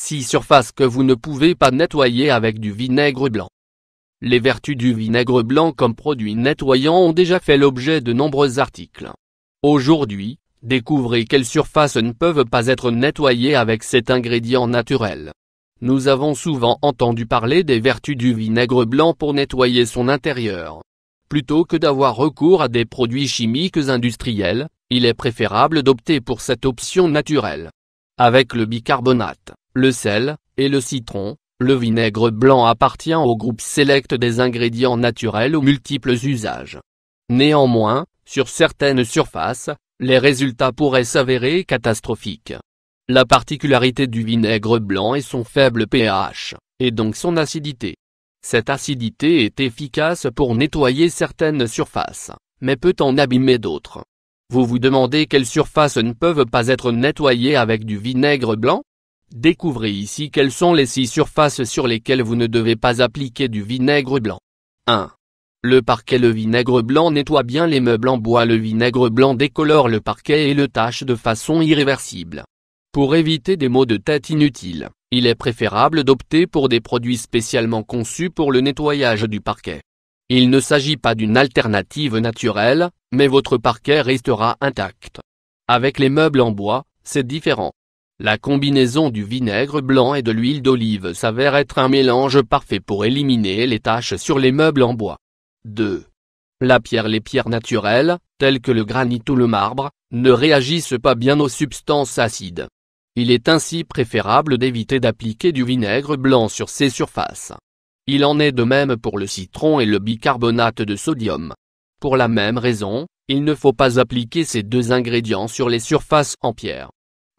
6 surfaces que vous ne pouvez pas nettoyer avec du vinaigre blanc. Les vertus du vinaigre blanc comme produit nettoyant ont déjà fait l'objet de nombreux articles. Aujourd'hui, découvrez quelles surfaces ne peuvent pas être nettoyées avec cet ingrédient naturel. Nous avons souvent entendu parler des vertus du vinaigre blanc pour nettoyer son intérieur. Plutôt que d'avoir recours à des produits chimiques industriels, il est préférable d'opter pour cette option naturelle. Avec le bicarbonate, le sel, et le citron. Le vinaigre blanc appartient au groupe sélect des ingrédients naturels aux multiples usages. Néanmoins, sur certaines surfaces, les résultats pourraient s'avérer catastrophiques. La particularité du vinaigre blanc est son faible pH, et donc son acidité. Cette acidité est efficace pour nettoyer certaines surfaces, mais peut en abîmer d'autres. Vous vous demandez quelles surfaces ne peuvent pas être nettoyées avec du vinaigre blanc Découvrez ici quelles sont les six surfaces sur lesquelles vous ne devez pas appliquer du vinaigre blanc. 1. Le parquet Le vinaigre blanc nettoie bien les meubles en bois Le vinaigre blanc décolore le parquet et le tache de façon irréversible. Pour éviter des maux de tête inutiles, il est préférable d'opter pour des produits spécialement conçus pour le nettoyage du parquet. Il ne s'agit pas d'une alternative naturelle, mais votre parquet restera intact. Avec les meubles en bois, c'est différent. La combinaison du vinaigre blanc et de l'huile d'olive s'avère être un mélange parfait pour éliminer les taches sur les meubles en bois. 2. La pierre Les pierres naturelles, telles que le granit ou le marbre, ne réagissent pas bien aux substances acides. Il est ainsi préférable d'éviter d'appliquer du vinaigre blanc sur ces surfaces. Il en est de même pour le citron et le bicarbonate de sodium. Pour la même raison, il ne faut pas appliquer ces deux ingrédients sur les surfaces en pierre.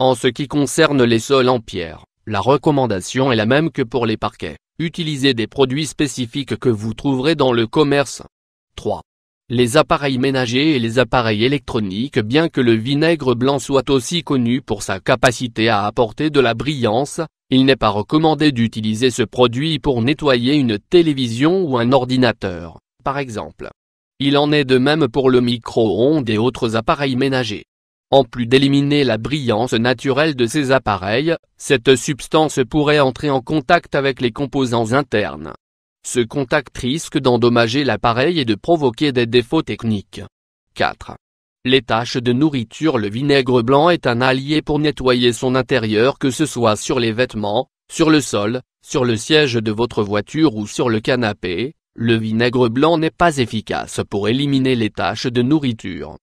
En ce qui concerne les sols en pierre, la recommandation est la même que pour les parquets. Utilisez des produits spécifiques que vous trouverez dans le commerce. 3. Les appareils ménagers et les appareils électroniques Bien que le vinaigre blanc soit aussi connu pour sa capacité à apporter de la brillance, il n'est pas recommandé d'utiliser ce produit pour nettoyer une télévision ou un ordinateur, par exemple. Il en est de même pour le micro-ondes et autres appareils ménagers. En plus d'éliminer la brillance naturelle de ces appareils, cette substance pourrait entrer en contact avec les composants internes. Ce contact risque d'endommager l'appareil et de provoquer des défauts techniques. 4. Les taches de nourriture Le vinaigre blanc est un allié pour nettoyer son intérieur que ce soit sur les vêtements, sur le sol, sur le siège de votre voiture ou sur le canapé, le vinaigre blanc n'est pas efficace pour éliminer les taches de nourriture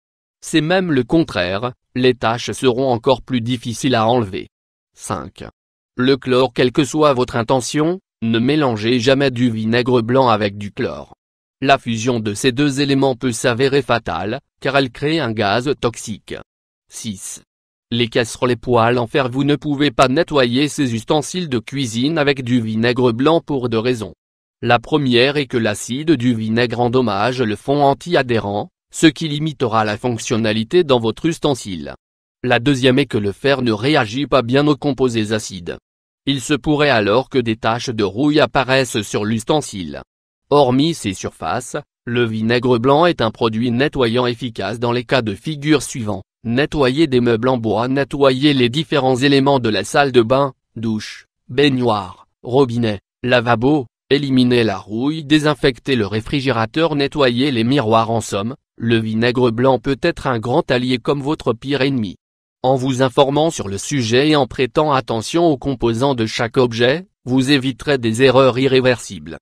c'est même le contraire, les tâches seront encore plus difficiles à enlever. 5. Le chlore quelle que soit votre intention, ne mélangez jamais du vinaigre blanc avec du chlore. La fusion de ces deux éléments peut s'avérer fatale, car elle crée un gaz toxique. 6. Les casseroles et poêles en fer Vous ne pouvez pas nettoyer ces ustensiles de cuisine avec du vinaigre blanc pour deux raisons. La première est que l'acide du vinaigre endommage le fond anti-adhérent, ce qui limitera la fonctionnalité dans votre ustensile. La deuxième est que le fer ne réagit pas bien aux composés acides. Il se pourrait alors que des taches de rouille apparaissent sur l'ustensile. Hormis ces surfaces, le vinaigre blanc est un produit nettoyant efficace dans les cas de figure suivants. Nettoyer des meubles en bois, nettoyer les différents éléments de la salle de bain, douche, baignoire, robinet, lavabo, éliminer la rouille, désinfecter le réfrigérateur, nettoyer les miroirs en somme, le vinaigre blanc peut être un grand allié comme votre pire ennemi. En vous informant sur le sujet et en prêtant attention aux composants de chaque objet, vous éviterez des erreurs irréversibles.